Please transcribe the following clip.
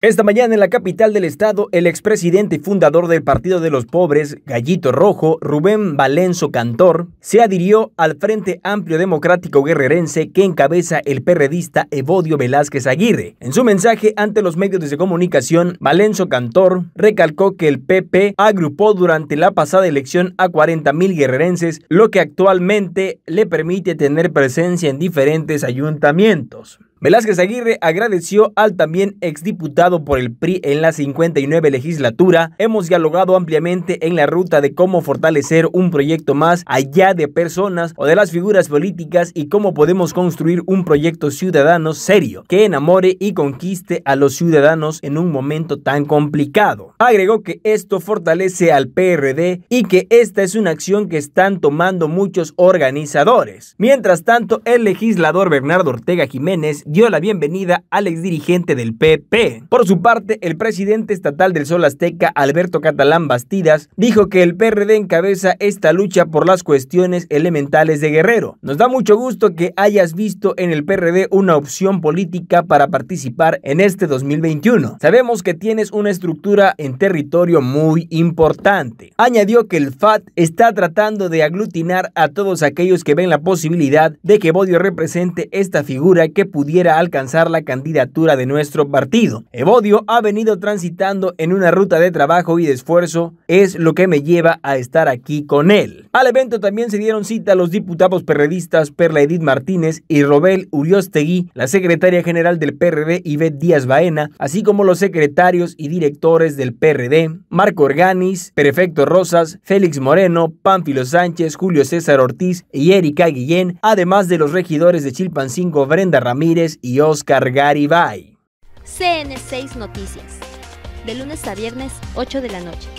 Esta mañana en la capital del estado, el expresidente y fundador del Partido de los Pobres, Gallito Rojo, Rubén Valenzo Cantor, se adhirió al Frente Amplio Democrático Guerrerense que encabeza el perredista Evodio Velázquez Aguirre. En su mensaje ante los medios de comunicación, Valenzo Cantor recalcó que el PP agrupó durante la pasada elección a 40.000 guerrerenses, lo que actualmente le permite tener presencia en diferentes ayuntamientos. Velázquez Aguirre agradeció al también exdiputado por el PRI en la 59 legislatura. Hemos dialogado ampliamente en la ruta de cómo fortalecer un proyecto más allá de personas o de las figuras políticas y cómo podemos construir un proyecto ciudadano serio que enamore y conquiste a los ciudadanos en un momento tan complicado. Agregó que esto fortalece al PRD y que esta es una acción que están tomando muchos organizadores. Mientras tanto, el legislador Bernardo Ortega Jiménez dio la bienvenida al dirigente del PP. Por su parte, el presidente estatal del Sol Azteca, Alberto Catalán Bastidas, dijo que el PRD encabeza esta lucha por las cuestiones elementales de Guerrero. Nos da mucho gusto que hayas visto en el PRD una opción política para participar en este 2021. Sabemos que tienes una estructura en territorio muy importante. Añadió que el FAT está tratando de aglutinar a todos aquellos que ven la posibilidad de que Bodio represente esta figura que pudiera alcanzar la candidatura de nuestro partido. Evodio ha venido transitando en una ruta de trabajo y de esfuerzo, es lo que me lleva a estar aquí con él. Al evento también se dieron cita los diputados perredistas Perla Edith Martínez y Robel Uriostegui, la secretaria general del PRD Ivette Díaz Baena, así como los secretarios y directores del PRD, Marco Organis, Prefecto Rosas, Félix Moreno, Pánfilo Sánchez, Julio César Ortiz y Erika Guillén, además de los regidores de Chilpancingo Brenda Ramírez, y Oscar Garibay. CN6 Noticias, de lunes a viernes, 8 de la noche.